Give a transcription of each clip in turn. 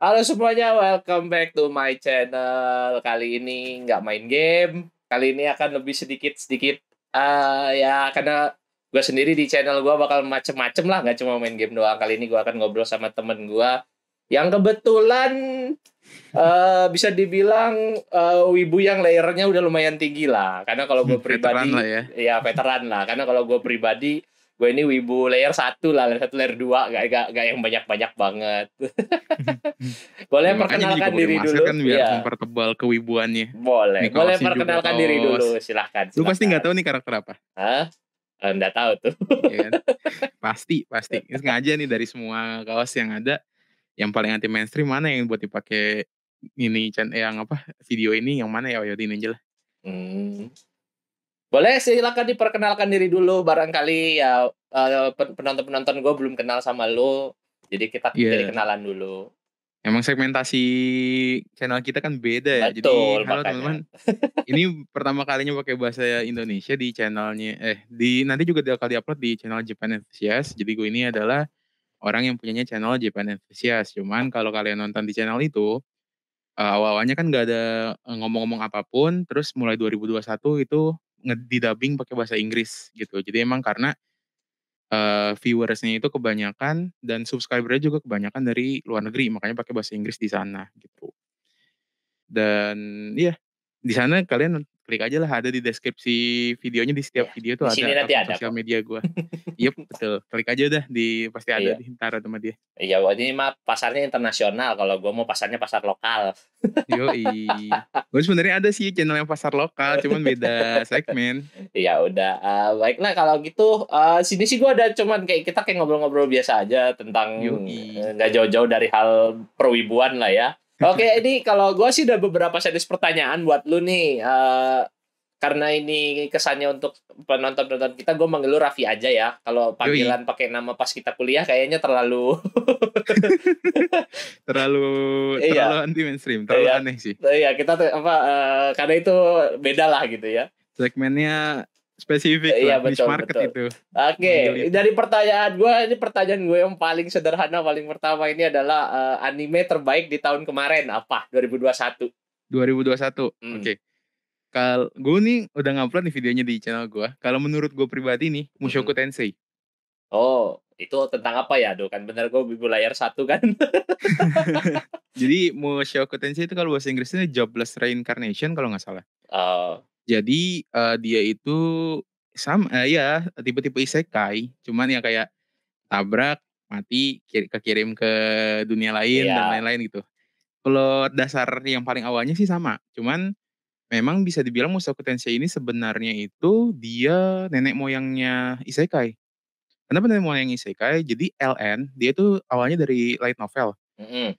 Halo semuanya, welcome back to my channel. Kali ini nggak main game. Kali ini akan lebih sedikit-sedikit. Uh, ya, karena gue sendiri di channel gue bakal macem-macem lah. Nggak cuma main game doang. Kali ini gue akan ngobrol sama temen gue. Yang kebetulan uh, bisa dibilang uh, wibu yang layernya udah lumayan tinggi lah. Karena kalau gue hmm, pribadi... ya. Ya, veteran lah. Karena kalau gue pribadi gue ini wibu layer satu lah layer satu layer dua gak, gak, gak yang banyak banyak banget hmm, hmm. boleh ya, perkenalkan diri dulu kan biar ya. mempertebal kewibuannya boleh Nicole boleh perkenalkan diri dulu silahkan, silahkan. lu pasti nggak tahu nih karakter apa Hah? Enggak eh, tahu tuh. ya Pasti, pasti. Sengaja nih dari semua kaos yang ada, yang paling anti mainstream mana yang buat dipakai ini yang apa video ini yang mana ya yotin aja lah. Hmm. Boleh silakan diperkenalkan diri dulu barangkali ya uh, penonton-penonton gue belum kenal sama lo. Jadi kita yeah. kenalan dulu. Emang segmentasi channel kita kan beda ya. Betul, Jadi halo teman-teman. ini pertama kalinya pakai bahasa Indonesia di channelnya eh di nanti juga bakal diupload di channel Japan Enthusiast. Jadi gue ini adalah orang yang punyanya channel Japan Enthusiast. Cuman kalau kalian nonton di channel itu uh, eh, awalnya kan gak ada eh, ngomong-ngomong apapun, terus mulai 2021 itu didubbing pakai bahasa Inggris gitu. Jadi emang karena uh, viewersnya itu kebanyakan dan subscribernya juga kebanyakan dari luar negeri, makanya pakai bahasa Inggris di sana gitu. Dan iya, di sana kalian klik aja lah ada di deskripsi videonya di setiap yeah. video tuh di ada, nanti ada sosial media gue. iya yep, betul. Klik aja udah, di pasti ada iya. di ntar sama dia. Iya, waktu oh, ini mah pasarnya internasional. Kalau gue mau pasarnya pasar lokal. Yo Gue sebenarnya ada sih channel yang pasar lokal, cuman beda segmen. Iya udah. Uh, baiklah kalau gitu uh, sini sih gue ada cuman kayak kita kayak ngobrol-ngobrol biasa aja tentang nggak uh, jauh-jauh dari hal perwibuan lah ya. Oke, ini kalau gue sih udah beberapa series pertanyaan buat lu nih. Uh, karena ini kesannya untuk penonton-penonton kita, gue manggil lu Raffi aja ya. Kalau panggilan pakai nama pas kita kuliah kayaknya terlalu terlalu iya. terlalu anti mainstream, terlalu iya. aneh sih. Iya, kita apa uh, karena itu beda lah gitu ya. Segmennya spesifik iya, lah, betul, market betul. itu. Oke, okay. dari pertanyaan gue ini pertanyaan gue yang paling sederhana paling pertama ini adalah uh, anime terbaik di tahun kemarin apa? 2021. 2021. Hmm. Oke. Okay. Kalau gue nih udah ngupload nih videonya di channel gue. Kalau menurut gue pribadi nih Mushoku hmm. Tensei. Oh, itu tentang apa ya? dok? kan bener gue bibu layar satu kan. Jadi Mushoku Tensei itu kalau bahasa Inggrisnya jobless reincarnation kalau nggak salah. Oh. Jadi uh, dia itu sama uh, ya tipe-tipe isekai, cuman yang kayak tabrak, mati, kekirim ke dunia lain yeah. dan iya. lain-lain gitu. Kalau dasar yang paling awalnya sih sama, cuman memang bisa dibilang Mushoku Tensei ini sebenarnya itu dia nenek moyangnya isekai. Kenapa nenek moyang isekai? Jadi LN dia itu awalnya dari light novel. Mm -hmm.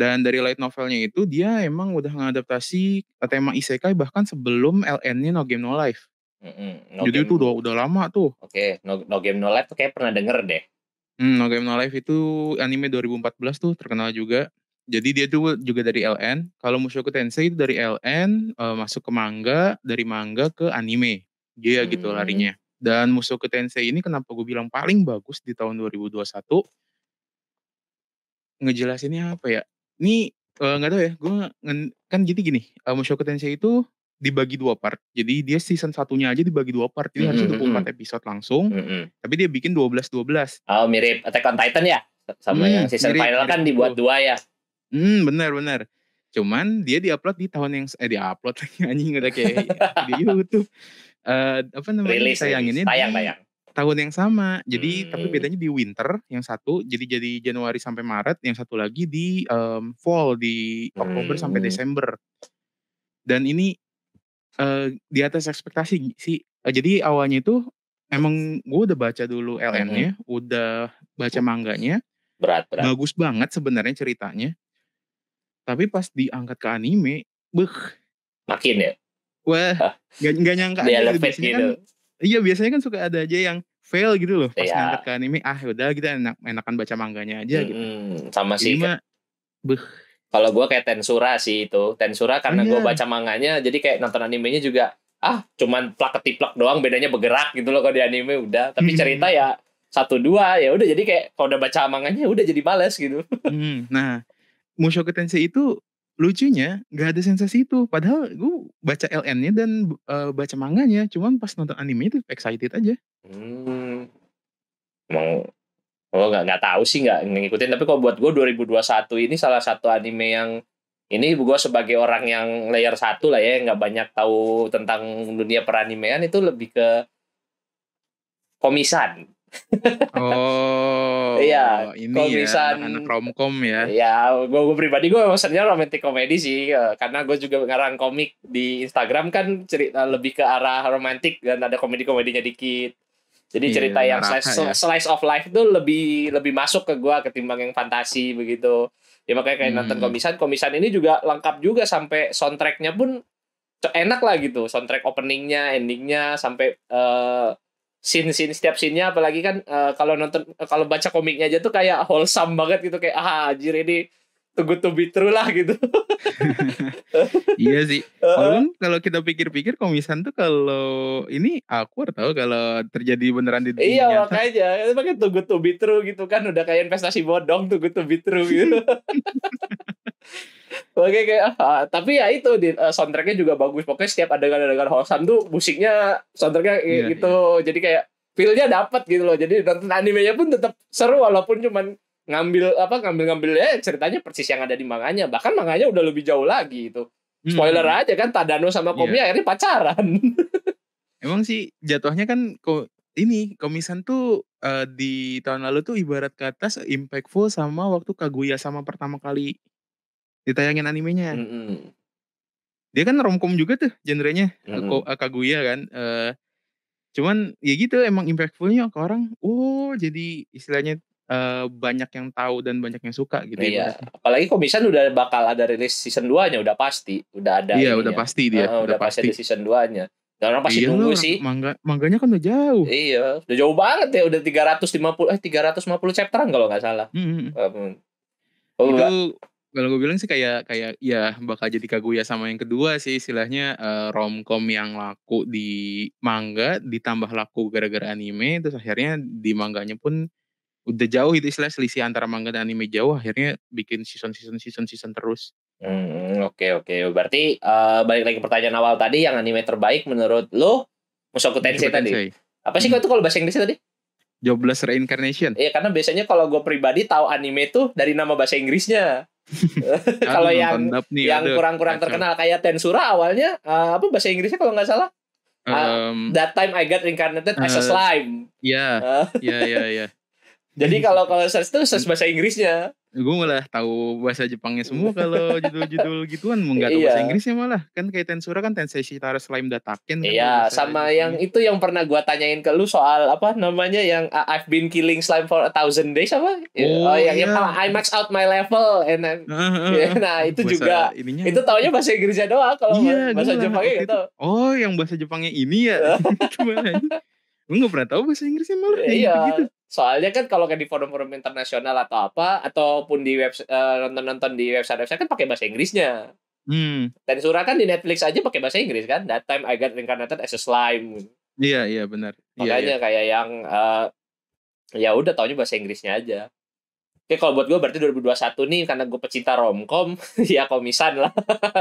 Dan dari light novelnya itu dia emang udah mengadaptasi tema isekai bahkan sebelum LN-nya No Game No Life. Mm-hmm. No Jadi game... itu udah udah lama tuh. Oke, okay. no, no Game No Life tuh kayak pernah denger deh. Hmm, no Game No Life itu anime 2014 tuh terkenal juga. Jadi dia tuh juga dari LN. Kalau Mushoku Tensei itu dari LN uh, eh, masuk ke manga, dari manga ke anime. Dia hmm. gitu larinya. Dan Mushoku Tensei ini kenapa gue bilang paling bagus di tahun 2021? Ngejelasinnya apa ya? Ini nggak uh, tahu ya, gue kan jadi gini, uh, Mushoku Tensei itu dibagi dua part. Jadi dia season satunya aja dibagi dua part. Jadi mm-hmm. harus 24 episode langsung. Mm-hmm. Tapi dia bikin 12 12. Oh, mirip Attack on Titan ya? Sama mm, yang season mirip, final mirip kan gitu. dibuat dua ya. Hmm, bener benar. Cuman dia diupload di tahun yang eh diupload upload anjing udah kayak di YouTube. Uh, apa namanya? Rilis, ini tayang, tayang tahun yang sama. Jadi hmm. tapi bedanya di winter yang satu jadi jadi Januari sampai Maret, yang satu lagi di um, fall di Oktober hmm. sampai Desember. Dan ini uh, di atas ekspektasi sih. Uh, jadi awalnya itu emang gue udah baca dulu LN-nya, hmm. udah baca oh. mangganya. Berat, berat. Bagus banget sebenarnya ceritanya. Tapi pas diangkat ke anime, beh. Makin ya? Wah, gak, gak nyangka. Di gitu. gitu. Kan, Iya biasanya kan suka ada aja yang fail gitu loh pas yeah. ngangkat ke anime ah udah kita enak enakan baca mangganya aja gitu hmm, sama sih mah, beh kalau gue kayak Tensura sih itu Tensura karena oh, gue iya. baca manganya jadi kayak nonton animenya juga ah cuman plak ketiplak doang bedanya bergerak gitu loh kalau di anime udah tapi hmm. cerita ya satu dua ya udah jadi kayak kalau udah baca manganya ya udah jadi males gitu hmm, nah Mushoku Tensei itu lucunya nggak ada sensasi itu padahal gue baca LN-nya dan uh, baca manganya cuman pas nonton anime itu excited aja hmm. emang oh nggak nggak tahu sih nggak ngikutin tapi kalau buat gue 2021 ini salah satu anime yang ini gue sebagai orang yang layer satu lah ya nggak banyak tahu tentang dunia peranimean itu lebih ke komisan Oh, iya. Ini komisan, ya, anak romcom ya. Ya, gue gue pribadi gue emang senang romantic komedi sih, eh, karena gue juga ngarang komik di Instagram kan cerita lebih ke arah romantik dan ada komedi komedinya dikit. Jadi iya, cerita yang slice, ya. slice of life tuh lebih lebih masuk ke gue ketimbang yang fantasi begitu. Ya makanya kayak hmm. nonton komisan, komisan ini juga lengkap juga sampai soundtracknya pun enak lah gitu, soundtrack openingnya, endingnya sampai uh, scene scene setiap scene-nya apalagi kan uh, kalau nonton eh, kalau baca komiknya aja tuh kayak wholesome banget gitu kayak ah anjir ini to good to be true lah gitu. iya sih. Walaupun kalau kita pikir-pikir komisan tuh kalau ini aku tahu kalau terjadi beneran di dunia Iya nyata. makanya. Itu pakai tunggu good to be true gitu kan. Udah kayak investasi bodong tunggu good to be true gitu. Oke kayak uh, ah, tapi ya itu di uh, soundtracknya juga bagus pokoknya setiap ada adegan-adegan Hosan tuh musiknya soundtracknya yeah, gitu yeah. jadi kayak feelnya dapat gitu loh jadi nonton animenya pun tetap seru walaupun cuman ngambil apa ngambil ngambil ya ceritanya persis yang ada di manganya bahkan manganya udah lebih jauh lagi itu hmm. spoiler hmm. aja kan Tadano sama Komi yeah. akhirnya pacaran emang sih jatuhnya kan kok ini komisan tuh uh, di tahun lalu tuh ibarat kata impactful sama waktu Kaguya sama pertama kali ditayangin animenya. Mm -hmm. Dia kan romcom juga tuh genrenya mm -hmm. Kaguya kan. Uh, cuman ya gitu emang impactfulnya ke orang. Oh jadi istilahnya Uh, banyak yang tahu dan banyak yang suka gitu. Iya. Ya. Apalagi Komisan udah bakal ada rilis season 2-nya udah pasti, udah ada. Iya, udah pasti dia. Uh, udah, pasti ada season 2-nya. Dan orang pasti iya nunggu sih. Mangga, mangganya kan udah jauh. Iya, udah jauh banget ya, udah 350 eh 350 chapteran kalau nggak salah. Mm -hmm. um, oh, itu enggak kalau gue bilang sih kayak kayak ya bakal jadi Kaguya sama yang kedua sih istilahnya uh, romcom yang laku di manga ditambah laku gara-gara anime itu akhirnya di manganya pun udah jauh itu istilah selisih antara manga dan anime jauh akhirnya bikin season season season season terus. Hmm oke okay, oke okay. berarti uh, balik lagi pertanyaan awal tadi yang anime terbaik menurut lo Musoku Tensei tadi. Apa sih hmm. itu kalau bahasa Inggris tadi? Jobless Reincarnation. Iya karena biasanya kalau gue pribadi tahu anime tuh dari nama bahasa Inggrisnya. kalau yang nih, yang kurang-kurang terkenal kayak Tensura awalnya uh, apa bahasa Inggrisnya kalau nggak salah uh, um, that time I got reincarnated uh, as a eh, slime ya ya ya jadi kalau kalau search itu search bahasa Inggrisnya gue malah tahu bahasa Jepangnya semua kalau judul-judul gituan nggak tahu iya. bahasa Inggrisnya malah kan kayak Tensura kan Tensei Shitara Slime Dataken kan iya sama Jepang. yang itu yang pernah gue tanyain ke lu soal apa namanya yang I've been killing slime for a thousand days apa ya, oh, oh yang iya. yang I max out my level and then nah itu bahasa juga ininya, itu taunya bahasa Inggrisnya doang kalau iya, bahasa Jepangnya gitu oh yang bahasa Jepangnya ini ya gue nggak pernah tahu bahasa Inggrisnya malah ya, iya gitu. soalnya kan kalau kayak di forum-forum internasional atau apa ataupun di web eh, nonton-nonton di website website kan pakai bahasa Inggrisnya hmm. dan surah kan di Netflix aja pakai bahasa Inggris kan that time I got reincarnated as a slime iya iya benar makanya iya, iya. kayak yang uh, ya udah taunya bahasa Inggrisnya aja Oke kalau buat gue berarti 2021 nih karena gue pecinta romcom ya komisan lah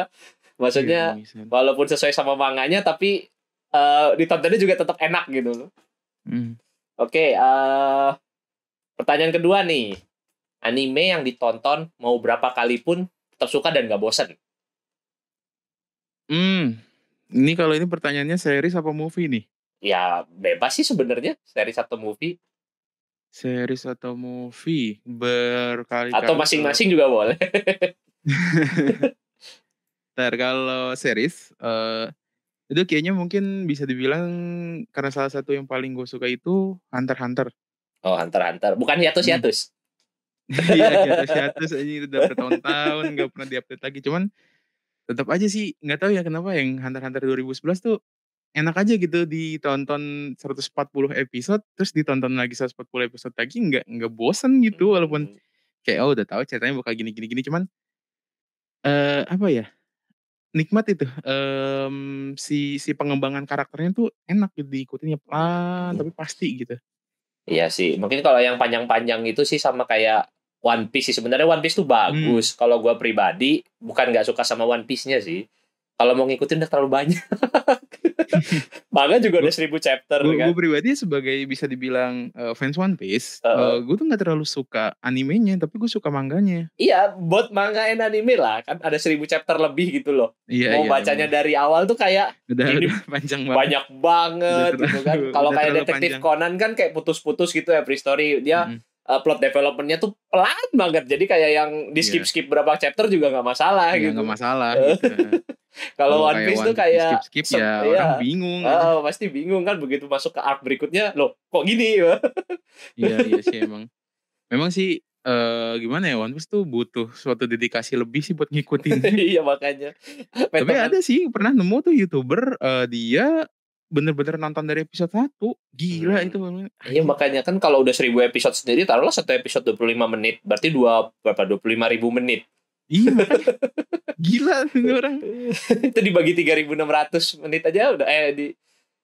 maksudnya iya, walaupun sesuai sama manganya tapi uh, eh, ditontonnya juga tetap enak gitu loh. Hmm. Oke, okay, uh, eh, pertanyaan kedua nih. Anime yang ditonton mau berapa kali pun tetap suka dan gak bosan. Hmm, ini kalau ini pertanyaannya series apa movie nih? Ya bebas sih sebenarnya series atau movie. Series atau movie berkali-kali. Atau masing-masing juga boleh. Ntar kalau series, uh, itu kayaknya mungkin bisa dibilang karena salah satu yang paling gue suka itu Hunter Hunter. Oh Hunter Hunter, bukan hmm. hiatus hiatus. Iya hiatus hiatus aja itu udah bertahun-tahun nggak pernah diupdate lagi. Cuman tetap aja sih nggak tahu ya kenapa yang Hunter Hunter 2011 tuh enak aja gitu ditonton 140 episode terus ditonton lagi 140 episode lagi nggak nggak bosen gitu walaupun hmm. kayak oh udah tahu ceritanya bakal gini gini gini cuman eh uh, apa ya nikmat itu um, si si pengembangan karakternya tuh enak gitu diikutinnya pelan tapi pasti gitu iya sih mungkin kalau yang panjang-panjang itu sih sama kayak One Piece sih sebenarnya One Piece tuh hmm. bagus hmm. kalau gue pribadi bukan nggak suka sama One Piece-nya sih kalau mau ngikutin udah terlalu banyak manga juga udah seribu chapter gua, kan. Gue pribadi sebagai bisa dibilang uh, fans One Piece, uh, uh, eh, gue tuh gak terlalu suka animenya, tapi gue suka manganya. Iya, buat manga and anime lah, kan ada seribu chapter lebih gitu loh. Iya, Mau iya, bacanya iya. dari awal tuh kayak udah, ini udah panjang banget. banyak banget gitu kan. Kalau kayak detektif panjang. Conan kan kayak putus-putus gitu ya pre-story dia. Mm -hmm uh, plot developmentnya tuh pelan banget jadi kayak yang di skip skip yeah. berapa chapter juga nggak masalah yeah, gitu nggak masalah eh, gitu. kalau One Piece tuh kayak skip skip ya, ya orang iya. bingung oh, kan. pasti bingung kan begitu masuk ke arc berikutnya loh kok gini ya iya iya sih emang memang sih Uh, gimana ya One Piece tuh butuh suatu dedikasi lebih sih buat ngikutin. iya makanya. Tapi ada sih pernah nemu tuh youtuber uh, dia bener-bener nonton dari episode 1 gila hmm. itu ah, iya makanya kan kalau udah seribu episode sendiri taruhlah satu episode 25 menit berarti dua berapa 25 ribu menit iya gila ini orang itu dibagi ratus menit aja udah eh di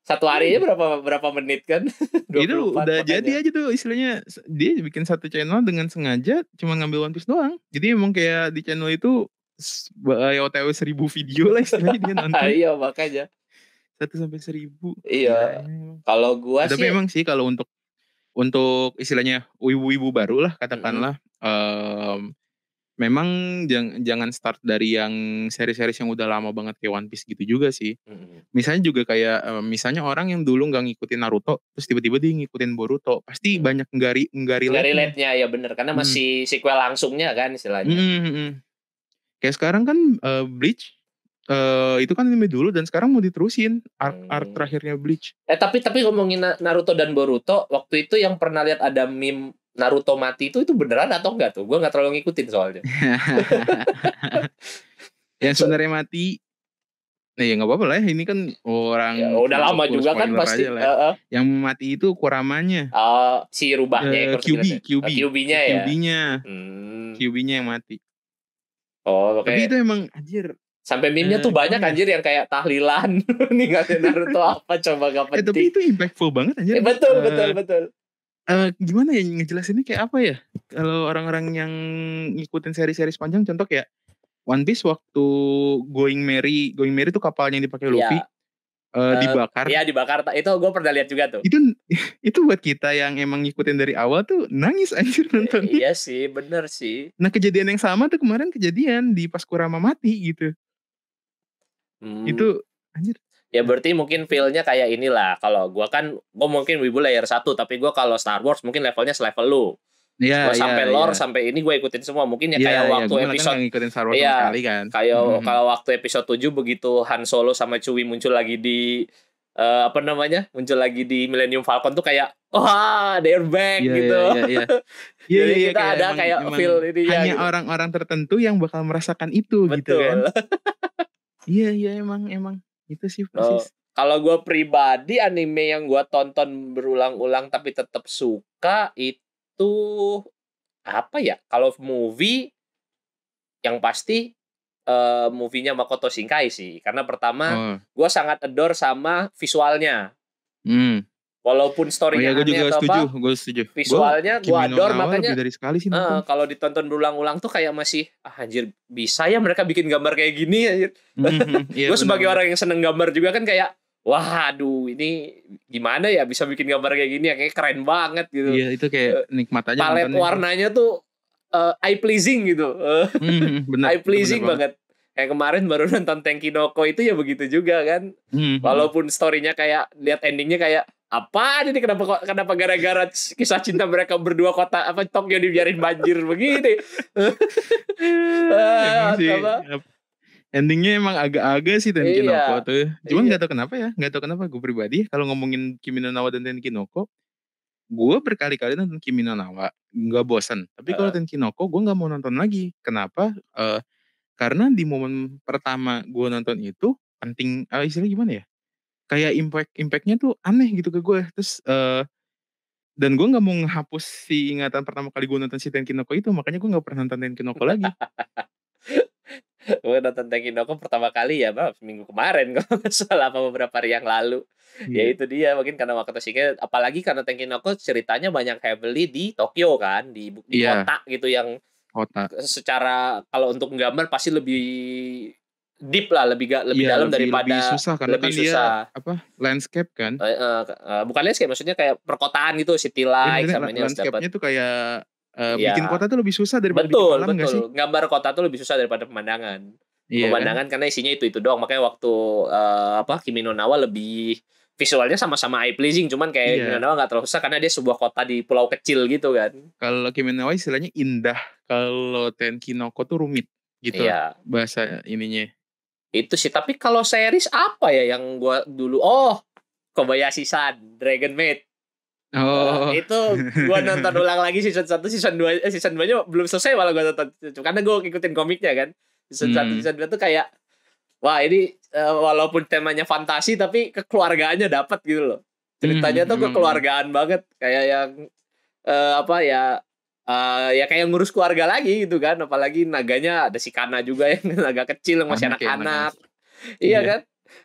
satu hari aja iya. berapa berapa menit kan itu udah makanya. jadi aja tuh istilahnya dia bikin satu channel dengan sengaja cuma ngambil One Piece doang jadi emang kayak di channel itu eh, otw seribu video lah istilahnya dia nonton iya makanya satu sampai seribu. Iya. kalau gua Tapi sih. Tapi emang sih kalau untuk untuk istilahnya ibu-ibu baru lah katakanlah. Mm-hmm. Um, memang jangan jangan start dari yang seri-seri yang udah lama banget kayak One Piece gitu juga sih. Mm-hmm. Misalnya juga kayak misalnya orang yang dulu nggak ngikutin Naruto terus tiba-tiba dia ngikutin Boruto, pasti mm-hmm. banyak nggari nggari relate-nya ya bener karena masih mm-hmm. sequel langsungnya kan istilahnya. Mm-hmm. Kayak sekarang kan uh, Bleach Uh, itu kan anime dulu dan sekarang mau diterusin art hmm. arc terakhirnya Bleach. Eh tapi tapi ngomongin Naruto dan Boruto, waktu itu yang pernah lihat ada meme Naruto mati itu itu beneran atau enggak tuh? Gue nggak terlalu ngikutin soalnya. yang sebenarnya mati Nah ya, ya nggak apa-apa lah ya. ini kan orang ya, udah lama juga kan pasti. Uh, uh. Yang mati itu kuramanya. Uh, si rubahnya uh, QB, QB. Uh, ya. QB-nya. Eh, oh, hmm. yang mati. Oh, Okay. Tapi itu emang anjir Sampai meme-nya tuh hmm, banyak iya. anjir yang kayak tahlilan nih Naruto apa coba gak penting. Eh, tapi itu impactful banget anjir. Eh, betul, eh, betul, betul. Uh, gimana ya ngejelasinnya kayak apa ya? Kalau orang-orang yang ngikutin seri-seri panjang contoh kayak One Piece waktu Going Merry, Going Merry tuh kapalnya yang dipakai iya. Luffy. Yeah. Uh, eh, dibakar. Iya dibakar. Itu gue pernah lihat juga tuh. Itu itu buat kita yang emang ngikutin dari awal tuh nangis anjir nonton. E, iya sih, bener sih. Nah kejadian yang sama tuh kemarin kejadian di pas Kurama mati gitu. Hmm. Itu anjir. Ya berarti mungkin feel-nya kayak inilah. Kalau gua kan gua mungkin wibu layer 1 tapi gua kalau Star Wars mungkin levelnya selevel lu. Iya, yeah, sampai yeah, lore yeah. sampai ini gue ikutin semua. Mungkin ya iya, kayak yeah, waktu yeah. episode ngikutin Star Wars yeah, sekali kan. Kayak mm -hmm. kalau waktu episode 7 begitu Han Solo sama Chewie muncul lagi di uh, apa namanya? muncul lagi di Millennium Falcon tuh kayak wah, they're back yeah, gitu. Iya, iya, iya. iya Jadi iya, kita kayak ada emang, kayak emang feel ini ya, hanya gitu. orang-orang gitu. tertentu yang bakal merasakan itu Betul. gitu kan. Iya iya emang emang itu sih oh, persis. Oh. Kalau gue pribadi anime yang gue tonton berulang-ulang tapi tetap suka itu apa ya? Kalau movie yang pasti uh, movie-nya Makoto Shinkai sih. Karena pertama hmm. Oh. gue sangat adore sama visualnya. Hmm. Walaupun story-nya oh, iya, gue juga atau setuju, apa, gue setuju. Visualnya gue adore makanya dari sekali sih. Uh, kalau ditonton berulang-ulang tuh kayak masih ah, anjir bisa ya mereka bikin gambar kayak gini Mm-hmm, iya, gue sebagai orang yang seneng gambar juga kan kayak wah aduh ini gimana ya bisa bikin gambar kayak gini ya kayak keren banget gitu. Iya itu kayak eh, nikmat aja. Palet warnanya tuh uh, eh, eye pleasing gitu. mm, bener, eye pleasing bener banget. banget kayak kemarin baru nonton Noko itu ya begitu juga kan mm -hmm. walaupun storynya kayak lihat endingnya kayak apa ini kenapa kenapa gara-gara kisah cinta mereka berdua kota apa Tokyo dibiarin banjir begini ah, sih, apa? endingnya emang agak-agak sih Tenkinoko iya, tuh cuman iya. nggak iya. Gak tau kenapa ya nggak tau kenapa gue pribadi kalau ngomongin Kimi no Nawa dan Tenkinoko gue berkali-kali nonton Kimi no Nawa nggak bosan tapi kalau uh. kinoko gue nggak mau nonton lagi kenapa uh, karena di momen pertama gue nonton itu penting uh, istilahnya gimana ya kayak impact impactnya tuh aneh gitu ke gue terus uh, dan gue nggak mau ngehapus si ingatan pertama kali gue nonton si Tenkinoko itu makanya gue nggak pernah nonton Tenkinoko lagi gue nonton Tenkinoko pertama kali ya bang minggu kemarin kalau nggak salah apa beberapa hari yang lalu hmm. ya iya. itu dia mungkin karena waktu Shinkai apalagi karena Tenkinoko ceritanya banyak heavily di Tokyo kan di, di yeah. kota gitu yang kota secara kalau untuk gambar pasti lebih deep lah lebih ga, lebih ya, dalam lebih, daripada lebih susah karena kan lebih kan susah. dia apa landscape kan uh, uh, uh, bukan landscape maksudnya kayak perkotaan gitu city iya, life sama ini landscape-nya tuh kayak uh, ya. bikin kota tuh lebih susah daripada betul, bikin alam betul. sih gambar kota tuh lebih susah daripada pemandangan yeah, kan? pemandangan kan? karena isinya itu itu doang makanya waktu uh, apa Kimi Nawa lebih visualnya sama-sama eye pleasing cuman kayak yeah. Nawa nggak terlalu susah karena dia sebuah kota di pulau kecil gitu kan kalau Nawa istilahnya indah kalau Tenkinoko tuh rumit gitu yeah. bahasa ininya itu sih tapi kalau series apa ya yang gua dulu oh Kobayashi San Dragon Maid Oh. Uh, itu gua nonton ulang lagi season 1, season 2, eh, season 2-nya belum selesai malah gua nonton. Karena gua ngikutin komiknya kan. Season hmm. season 2 tuh kayak wah ini uh, walaupun temanya fantasi tapi kekeluargaannya dapat gitu loh. Ceritanya hmm. tuh hmm, hmm, hmm. kekeluargaan banget kayak yang uh, apa ya uh, ya kayak ngurus keluarga lagi gitu kan apalagi naganya ada si Kana juga yang naga kecil yang masih ya, anak-anak iya, yeah. kan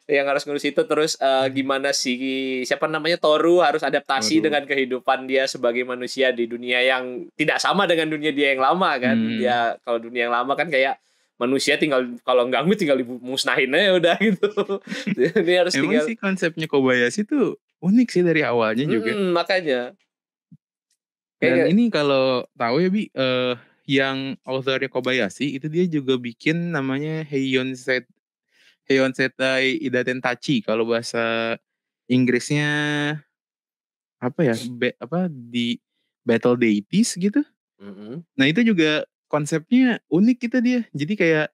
yang harus ngurus itu terus uh, gimana si siapa namanya Toru harus adaptasi Aduh. dengan kehidupan dia sebagai manusia di dunia yang tidak sama dengan dunia dia yang lama kan hmm. ya kalau dunia yang lama kan kayak manusia tinggal kalau ganggu tinggal dimusnahin aja udah gitu ini harus Emang tinggal sih konsepnya Kobayashi tuh unik sih dari awalnya juga hmm, makanya dan Kayak, ini kalau tahu ya Bi, uh, yang authornya Kobayashi itu dia juga bikin namanya Heion Set Heion Setai Idaten Tachi kalau bahasa Inggrisnya apa ya be, apa di Battle Deities gitu. Mm-hmm. Nah itu juga konsepnya unik kita gitu dia. Jadi kayak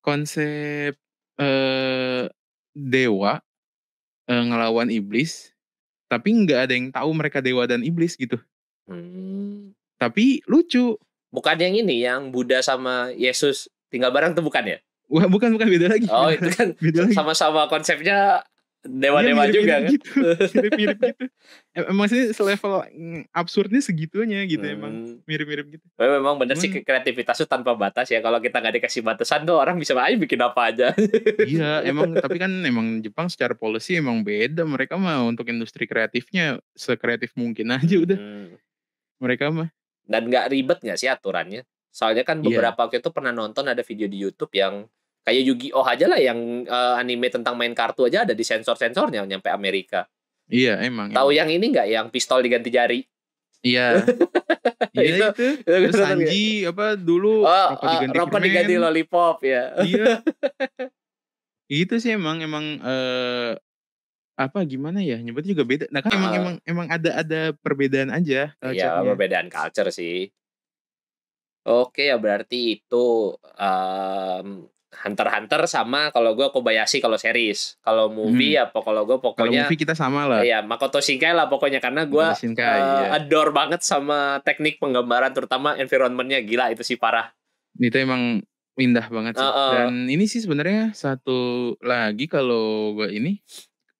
konsep uh, dewa uh, ngelawan iblis, tapi nggak ada yang tahu mereka dewa dan iblis gitu. Hmm. Tapi lucu. Bukan yang ini, yang Buddha sama Yesus tinggal bareng tuh bukan ya? Wah, bukan bukan beda lagi. Oh, itu kan sama-sama konsepnya iya, dewa-dewa juga kan. Gitu. Mirip-mirip gitu. Emang sih selevel mm, absurdnya segitunya gitu hmm. emang mirip-mirip gitu. Memang bener sih kreativitas tuh tanpa batas ya. Kalau kita nggak dikasih batasan tuh orang bisa aja bikin apa aja. iya, emang tapi kan emang Jepang secara policy emang beda. Mereka mah untuk industri kreatifnya sekreatif mungkin aja udah. Hmm mereka mah. Dan nggak ribet nggak sih aturannya? Soalnya kan iya. beberapa yeah. waktu itu pernah nonton ada video di YouTube yang kayak Yu-Gi-Oh aja lah yang uh, anime tentang main kartu aja ada di sensor-sensornya nyampe Amerika. Iya, emang. Tahu yang ini nggak yang pistol diganti jari? Iya. yeah, itu. itu. Terus Sanji apa dulu oh, rokok eh, diganti, rokok diganti lollipop ya. Iya. itu sih emang emang uh, apa gimana ya nyebutnya juga beda. Nah kan uh, emang emang emang ada ada perbedaan aja. Eh, iya perbedaan culture sih. Oke ya berarti itu um, mmm, Hunter Hunter sama kalau gue Kobayashi kalau series kalau movie hmm. ya kalau gue pokoknya kalau movie kita sama lah Iya Makoto Shinkai lah pokoknya karena gue uh, iya. adore banget sama teknik penggambaran terutama environmentnya gila itu sih parah itu emang indah banget sih. Uh, uh. Dan ini sih sebenarnya satu lagi kalau gue ini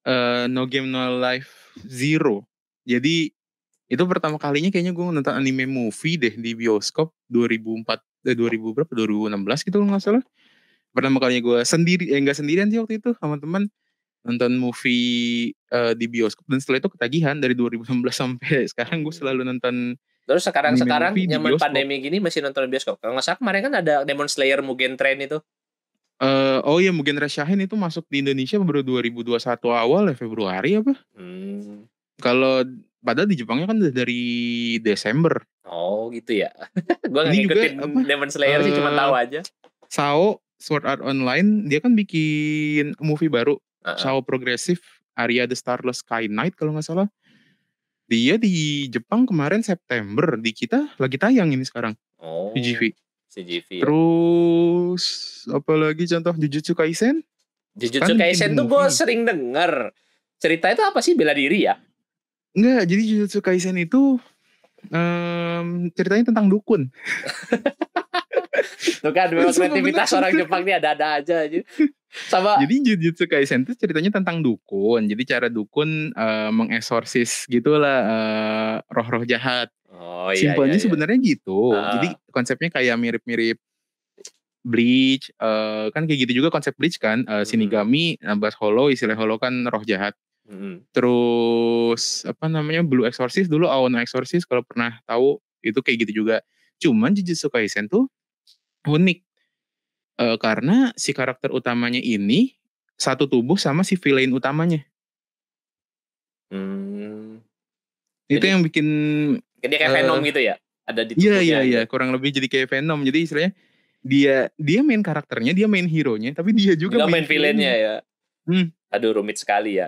uh, No Game No Life Zero. Jadi itu pertama kalinya kayaknya gue nonton anime movie deh di bioskop 2004 eh, 2000 berapa 2016 gitu nggak salah. Pertama kalinya gue sendiri eh enggak sendirian sih waktu itu sama teman nonton movie uh, di bioskop dan setelah itu ketagihan dari 2016 sampai sekarang gue selalu nonton Terus sekarang sekarang zaman pandemi gini masih nonton bioskop. Kalau nggak salah kemarin kan ada Demon Slayer Mugen Train itu. Uh, oh iya mungkin Reshahin itu masuk di Indonesia baru 2021 awal ya Februari apa? Hmm. Kalau padahal di Jepangnya kan dari Desember. Oh gitu ya. gue gak ngikutin juga, apa, Demon Slayer uh, sih cuma tahu eh, aja. Sao Sword Art Online dia kan bikin movie baru. Uh -uh. Sao Progressive Arya the Starless Sky Night kalau nggak salah. Dia di Jepang kemarin September, di kita lagi tayang ini sekarang. Oh. Di GV. CGV. Ya. Terus apalagi contoh Jujutsu Kaisen? Jujutsu kan Kaisen tuh gue sering denger. Cerita itu apa sih bela diri ya? Enggak, jadi Jujutsu Kaisen itu um, ceritanya tentang dukun. tuh kan memang kreativitas orang Jepang ini ada-ada aja. Sama. Jadi Jujutsu Kaisen itu ceritanya tentang dukun. Jadi cara dukun uh, mengeksorsis gitulah uh, roh-roh jahat. Oh iya, Simpelnya iya, iya. sebenarnya gitu. Uh. Jadi konsepnya kayak mirip-mirip Bleach uh, kan kayak gitu juga konsep Bleach kan uh, hmm. Sinigami, nambah eh, Hollow istilah Hollow kan roh jahat. Hmm. Terus apa namanya Blue Exorcist dulu Aono Exorcist kalau pernah tahu itu kayak gitu juga. Cuman Jujutsu Kaisen tuh unik uh, karena si karakter utamanya ini satu tubuh sama si villain utamanya. Hmm. Itu Jadi, yang bikin jadi kayak uh, Venom gitu ya? Ada di Iya iya iya, gitu. kurang lebih jadi kayak Venom. Jadi istilahnya dia dia main karakternya, dia main hero-nya, tapi dia juga dia main, main villain-nya ya. Hmm. Aduh rumit sekali ya.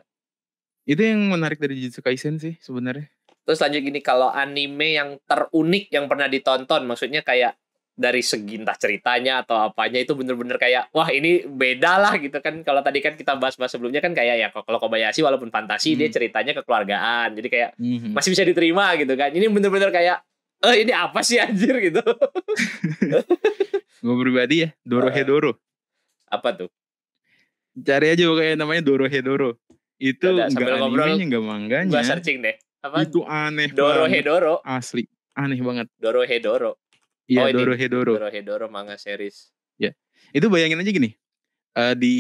Itu yang menarik dari Jujutsu Kaisen sih sebenarnya. Terus lanjut gini kalau anime yang terunik yang pernah ditonton, maksudnya kayak dari segi entah ceritanya atau apanya itu bener-bener kayak wah ini beda lah gitu kan kalau tadi kan kita bahas-bahas sebelumnya kan kayak ya kalau Kobayashi walaupun fantasi hmm. dia ceritanya kekeluargaan jadi kayak hmm. masih bisa diterima gitu kan ini bener-bener kayak eh ini apa sih anjir gitu gue pribadi ya Doro uh, apa tuh cari aja kayak namanya Doro Hedoro itu nggak animenya gak mangganya gue searching deh apa itu aneh Doro banget. Hedoro asli aneh banget Doro Hedoro Iya, oh, Doro Hedoro. Doro Hedoro manga series. Ya. Itu bayangin aja gini. Uh, di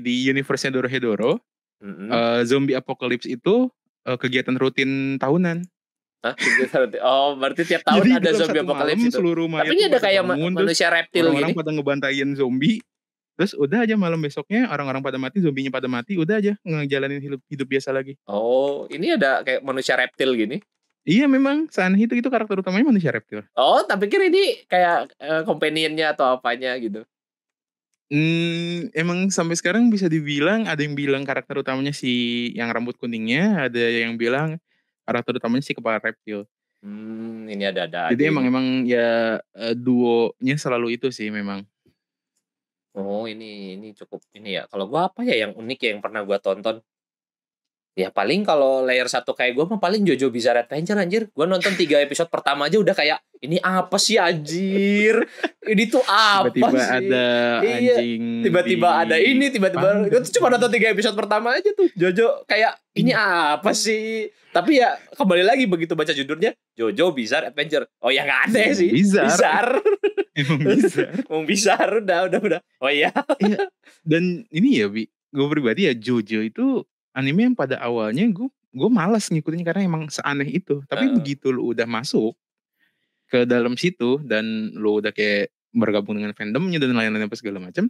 di universe Doro Hedoro, mm-hmm. uh, zombie apocalypse itu uh, kegiatan rutin tahunan. Hah, Oh, berarti tiap tahun Jadi, ada zombie apocalypse itu. Seluruh Tapi ada kayak bangun, manusia reptil orang -orang gini. Gitu? Orang pada ngebantaiin zombie. Terus udah aja malam besoknya orang-orang pada mati, zombinya pada mati, udah aja ngejalanin hidup hidup biasa lagi. Oh, ini ada kayak manusia reptil gini. Iya memang Sanhi itu itu karakter utamanya manusia reptil. Oh, tapi kira ini kayak uh, companionnya atau apanya gitu. Hmm, emang sampai sekarang bisa dibilang ada yang bilang karakter utamanya si yang rambut kuningnya, ada yang bilang karakter utamanya si kepala reptil. Hmm, ini ada ada. Jadi emang emang ya eh, duonya selalu itu sih memang. Oh, ini ini cukup ini ya. Kalau gua apa ya yang unik ya yang pernah gua tonton? Ya paling kalau layer satu kayak gue mah paling Jojo Bizarre Adventure anjir. Gue nonton tiga episode pertama aja udah kayak ini apa sih anjir? Ini tuh apa tiba-tiba sih? ada iya, Tiba-tiba di... ada ini, tiba-tiba gue tuh cuma nonton tiga episode pertama aja tuh. Jojo kayak ini iya. apa sih? Tapi ya kembali lagi begitu baca judulnya Jojo Bizarre Adventure. Oh ya nggak aneh sih. Bizarre. Bizarre. Emang bizarre. Emang bizarre udah udah udah. Oh iya. iya. Dan ini ya Bi, gue pribadi ya Jojo itu anime yang pada awalnya gue gue malas ngikutin karena emang seaneh itu tapi uh. begitu lu udah masuk ke dalam situ dan lu udah kayak bergabung dengan fandomnya dan lain-lain apa segala macam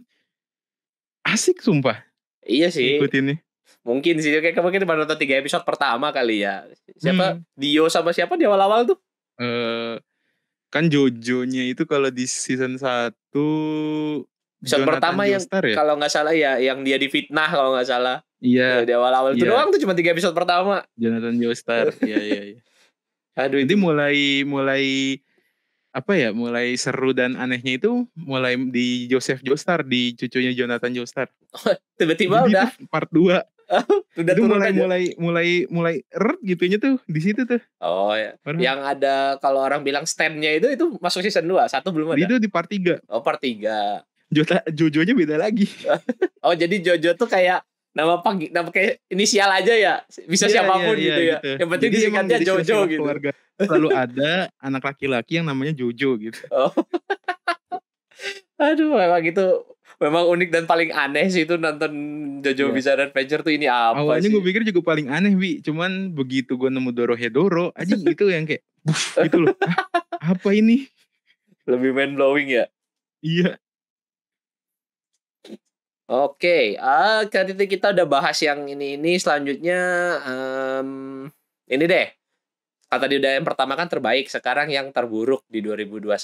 asik sumpah iya sih ikutin nih mungkin sih kayak kemarin baru nonton tiga episode pertama kali ya siapa hmm. Dio sama siapa di awal-awal tuh uh, kan Jojo-nya itu kalau di season satu. Episode Jonathan pertama yang Star, ya? kalau nggak salah ya yang dia difitnah kalau nggak salah. Iya. Yeah. Di awal-awal yeah. itu iya. doang tuh cuma tiga episode pertama. Jonathan Joestar. Iya iya iya. Aduh Jadi mulai mulai apa ya mulai seru dan anehnya itu mulai di Joseph Joestar di cucunya Jonathan Joestar. Oh, tiba-tiba udah part 2. udah turun mulai aja. mulai mulai mulai red gitu gitunya tuh di situ tuh. Oh ya. Pernah. Yang ada kalau orang bilang standnya itu itu masuk season dua, satu belum ada. Itu di part tiga. Oh, part tiga. Jota nya beda lagi. oh, jadi Jojo tuh kayak nama pagi nama kayak inisial aja ya bisa yeah, iya, siapapun yeah, gitu yeah, ya gitu. yang penting disingkatnya Jojo gitu keluarga selalu ada anak laki-laki yang namanya Jojo gitu oh. aduh memang itu memang unik dan paling aneh sih itu nonton Jojo yeah. Bizarre Adventure tuh ini apa awalnya gue pikir juga paling aneh bi cuman begitu gue nemu Doro Hedoro aja itu yang kayak buf, gitu loh ah, apa ini lebih mind blowing ya iya Oke, okay. uh, eh, tadi kita udah bahas yang ini ini. Selanjutnya um, ini deh. Kata tadi udah yang pertama kan terbaik, sekarang yang terburuk di 2021.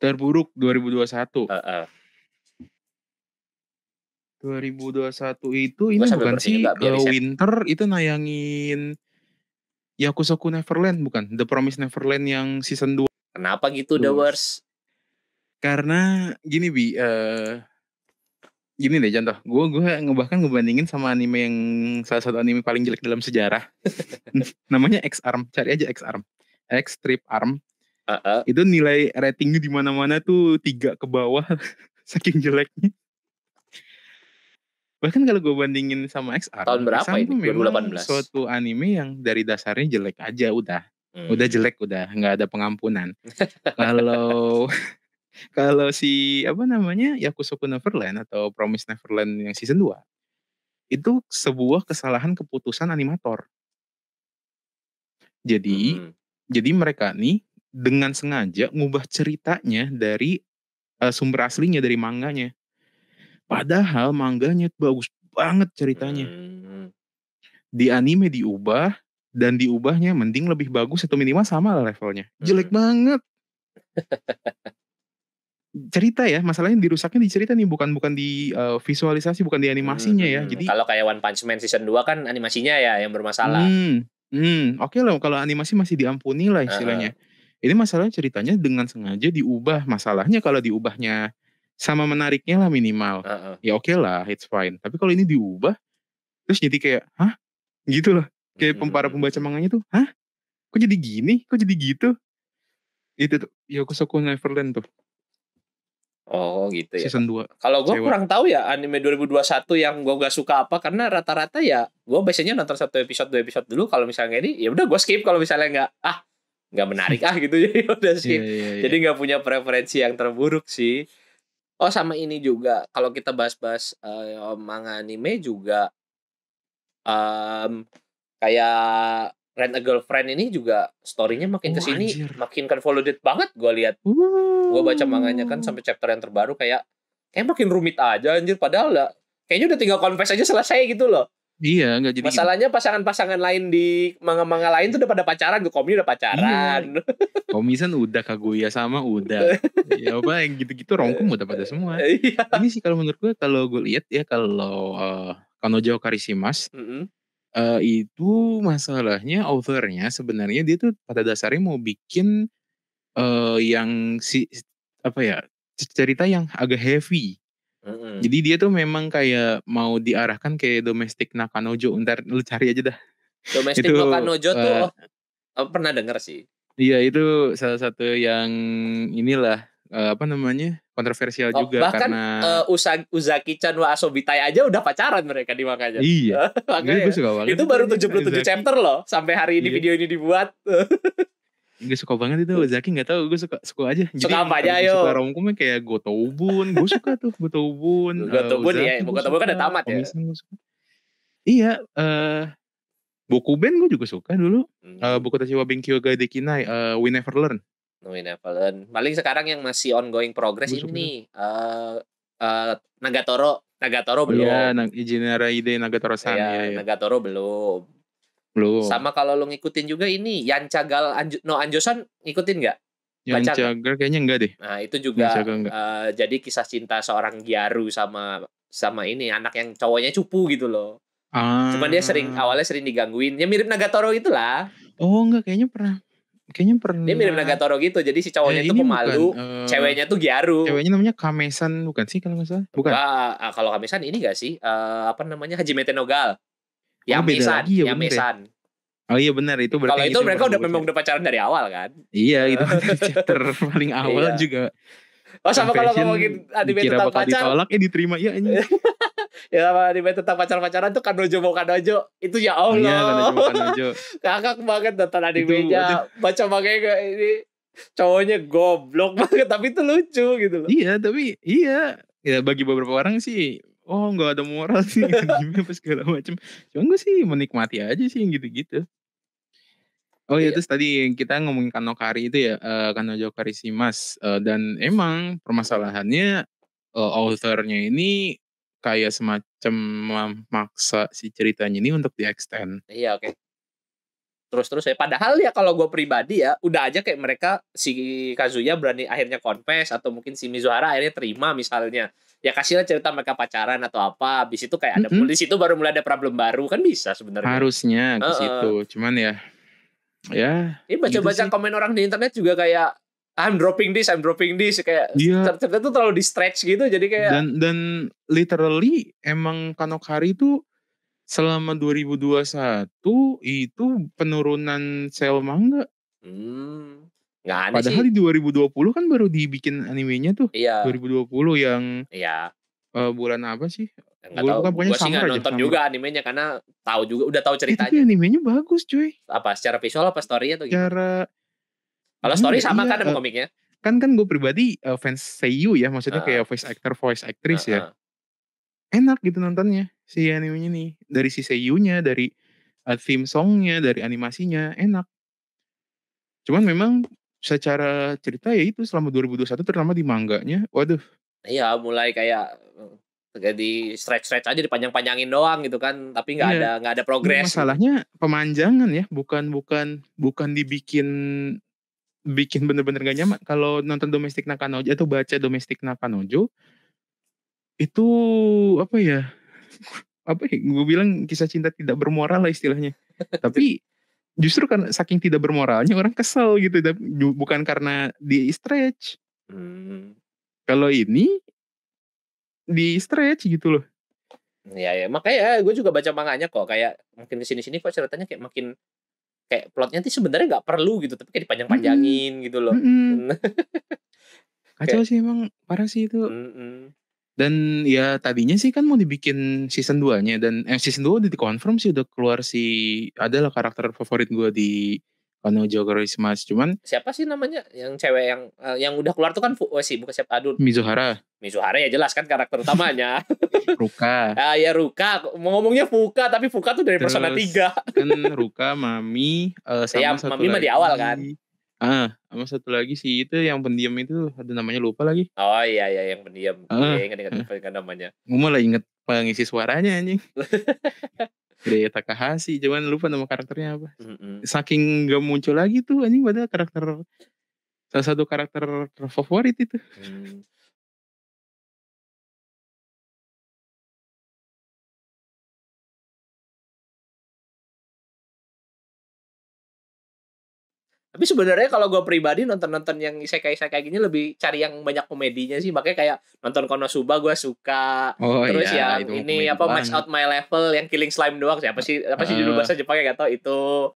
Terburuk 2021. Uh -uh. 2021 itu ini bukan sih uh, Winter itu nayangin Yakusoku Neverland bukan The Promise Neverland yang season 2. Kenapa gitu The worst? Karena gini bi, uh, gini deh contoh, gue gue bahkan ngebandingin sama anime yang salah satu anime paling jelek dalam sejarah. Namanya X Arm, cari aja X Arm, X Trip Arm. Uh -uh. Itu nilai ratingnya di mana-mana tuh tiga ke bawah, saking jeleknya. Bahkan kalau gue bandingin sama X Arm tahun berapa itu? ini? 2018. Suatu anime yang dari dasarnya jelek aja udah. Hmm. Udah jelek udah, nggak ada pengampunan. kalau Kalau si apa namanya Yakusoku Neverland atau Promise Neverland yang season 2 itu sebuah kesalahan keputusan animator. Jadi hmm. jadi mereka nih dengan sengaja ngubah ceritanya dari uh, sumber aslinya dari manganya. Padahal manganya bagus banget ceritanya. Hmm. Di anime diubah dan diubahnya mending lebih bagus atau minimal sama lah levelnya. Hmm. Jelek banget. cerita ya masalahnya dirusaknya di cerita nih bukan bukan di uh, visualisasi bukan di animasinya ya. hmm, ya hmm. jadi kalau kayak One Punch Man season 2 kan animasinya ya yang bermasalah hmm, hmm oke okay lah kalau animasi masih diampuni lah istilahnya uh -huh. ini masalah ceritanya dengan sengaja diubah masalahnya kalau diubahnya sama menariknya lah minimal uh -huh. ya oke okay lah it's fine tapi kalau ini diubah terus jadi kayak hah gitu loh kayak hmm. para hmm, pembaca hmm. manganya tuh hah kok jadi gini kok jadi gitu itu tuh Yokosuku Neverland tuh Oh gitu ya. Season 2. Kalau gue kurang tahu ya anime 2021 yang gue gak suka apa karena rata-rata ya gue biasanya nonton satu episode dua episode dulu kalau misalnya ini ya udah gue skip kalau misalnya nggak ah nggak menarik ah gitu ya udah iya, skip. Yeah, yeah, yeah. Jadi nggak punya preferensi yang terburuk sih. Oh sama ini juga kalau kita bahas-bahas uh, manga anime juga um, kayak Rent a Girlfriend ini juga storynya makin oh, kesini makin anjir. makin convoluted banget gue lihat. Gue baca manganya kan sampai chapter yang terbaru kayak kayak makin rumit aja anjir padahal lah, kayaknya udah tinggal confess aja selesai gitu loh. Iya, nggak jadi. Masalahnya pasangan-pasangan lain di manga-manga lain tuh udah pada pacaran, gue komi udah pacaran. Iya. Komisan udah, Kaguya sama udah. ya apa yang gitu-gitu rongkum udah pada semua. Iya. Ini sih kalau menurut gue kalau gue lihat ya kalau uh, Kanojo Karisimas mm -hmm uh, itu masalahnya authornya sebenarnya dia tuh pada dasarnya mau bikin uh, yang si apa ya cerita yang agak heavy. Mm-hmm. Jadi dia tuh memang kayak mau diarahkan ke domestik Nakanojo. Ntar lu cari aja dah. Domestik Nakanojo Nakanojo uh, tuh eh, oh, oh, pernah denger sih. Iya itu salah satu yang inilah uh, apa namanya kontroversial oh, juga bahkan, karena uh, Usa, Uzaki Chan wa Asobitai aja udah pacaran mereka di makanya Iya. Makanya, gue suka banget. Itu baru 77 Uzaki. chapter loh sampai hari ini iya. video ini dibuat. gue suka banget itu Uzaki gak tau gue suka suka aja. Jadi, suka apa aja ayo. Suka romcomnya kayak Gotobun gue suka tuh Gotobun Gotobun eh, uh, ya, Gotobun kan udah tamat ya. Iya, uh, Buku Ben gue juga suka dulu. Hmm. Uh, buku Tashiwa Benkyo Gadekinai, uh, We Never Learn. Noin Evelyn. Paling sekarang yang masih ongoing progress Busuk ini nih. Uh, uh, Nagatoro. Nagatoro oh, iya, belum. Iya, Ijinera Ide Nagatoro San. Iya, ya, ya. Nagatoro belum. Belum. Sama kalau lo ngikutin juga ini Yancagal Anju No Anjosan ngikutin nggak? Yancagal kayaknya enggak deh. Nah, itu juga uh, jadi kisah cinta seorang Gyaru sama sama ini anak yang cowoknya cupu gitu loh. Ah. Cuman dia sering ah. awalnya sering digangguin. Ya mirip Nagatoro itulah. Oh enggak kayaknya pernah kayaknya pernah dia mirip Nagatoro gitu jadi si cowoknya eh, tuh pemalu bukan, uh, eh, ceweknya tuh Gyaru ceweknya namanya Kamesan bukan sih kalau misalnya? bukan uh, kalau Kamesan ini gak sih uh, apa namanya Hajime Tenogal oh, yang Mesan ya, yang Mesan Oh iya benar itu berarti Kalau itu mereka udah ya. memang udah pacaran dari awal kan? Iya itu chapter paling awal iya. juga Oh sama kalau ngomongin anime tentang bakal pacar. ditolak ya diterima ya ini. ya sama anime tentang pacar-pacaran tuh Kanojo mau Kanojo. Itu ya Allah. Iya Kanojo mau Kanojo. Kakak banget nonton animenya. baca makanya ini cowoknya goblok banget tapi itu lucu gitu loh. Iya tapi iya ya bagi beberapa orang sih oh nggak ada moral sih Gimana apa segala macam. Cuma gue sih menikmati aja sih gitu-gitu. Oh iya, iya, terus tadi kita ngomongin Kano Kari itu ya, uh, eh, Kanojo Karisimas. Uh, eh, dan emang permasalahannya uh, authornya ini kayak semacam memaksa si ceritanya ini untuk di-extend. Iya, oke. Okay. Terus-terus ya, padahal ya kalau gue pribadi ya, udah aja kayak mereka si Kazuya berani akhirnya confess, atau mungkin si Mizuhara akhirnya terima misalnya. Ya kasihlah cerita mereka pacaran atau apa, habis itu kayak ada mm -hmm. polisi itu baru mulai ada problem baru, kan bisa sebenarnya. Harusnya ke situ, uh -uh. cuman ya ya ini baca-baca gitu komen orang di internet juga kayak I'm dropping this, I'm dropping this kayak ya. cerita itu terlalu di stretch gitu jadi kayak dan dan literally emang Kanokari itu selama 2021 itu penurunan sel manga. Hmm. Gak aneh Padahal sih. di 2020 kan baru dibikin animenya tuh. Iya. 2020 yang Iya. Uh, bulan apa sih? Gak tau gue sih gak nonton aja, juga animenya karena tahu juga udah tahu ceritanya. Ya, tapi animenya bagus cuy. Apa secara visual apa story-nya tuh Cara Kalau iya, story sama iya, kan sama uh, eh, komiknya. Kan kan gue pribadi uh, fans Seiyu ya, maksudnya uh, kayak voice actor, voice actress uh, ya. Ah, ah. Enak gitu nontonnya si animenya nih. Dari si Seiyunya, dari uh, theme songnya, dari animasinya, enak. Cuman memang secara cerita ya itu selama 2021 terutama di mangganya, waduh. Iya, mulai kayak kayak di stretch stretch aja dipanjang-panjangin doang gitu kan tapi nggak yeah. ada nggak ada progres masalahnya pemanjangan ya bukan bukan bukan dibikin bikin bener-bener gak nyaman kalau nonton domestik Nakanojo atau baca domestik Nakanojo itu apa ya apa ya gue bilang kisah cinta tidak bermoral lah istilahnya tapi justru kan saking tidak bermoralnya orang kesel gitu bukan karena di stretch hmm. kalau ini di stretch gitu loh. Ya ya, makanya eh, gue juga baca manganya kok kayak makin di sini sini kok ceritanya kayak makin kayak plotnya sih sebenarnya nggak perlu gitu tapi kayak dipanjang-panjangin mm -hmm. gitu loh. Mm -hmm. Kacau kayak, sih emang parah sih itu. Mm -hmm. Dan ya tadinya sih kan mau dibikin season 2-nya dan eh, season 2 udah dikonfirm sih udah keluar si adalah karakter favorit gue di Anu Jogorismas cuman siapa sih namanya yang cewek yang uh, yang udah keluar tuh kan oh, sih bukan siapa aduh Mizuhara Mizuhara ya jelas kan karakter utamanya Ruka ah ya Ruka mau ngomongnya Fuka tapi Fuka tuh dari Terus, Persona 3 kan Ruka Mami uh, sama ya, satu Mami lagi. mah di awal kan ah sama satu lagi sih itu yang pendiam itu ada namanya lupa lagi oh iya iya yang pendiam iya, ah, ya, ingat ingat ah. namanya gue malah inget pengisi suaranya anjing Daya Takahashi cuman lupa nama karakternya apa mm-hmm. saking gak muncul lagi tuh anjing padahal karakter salah satu karakter favorit itu hmm. tapi sebenarnya kalau gue pribadi nonton-nonton yang isekai-isekai gini lebih cari yang banyak komedinya sih. Makanya kayak nonton Konosuba gue suka. Oh, Terus iya, yang ini apa banget. Match Out My Level yang Killing Slime doang siapa sih? Apa sih judul ah. bahasa Jepangnya gak tau itu.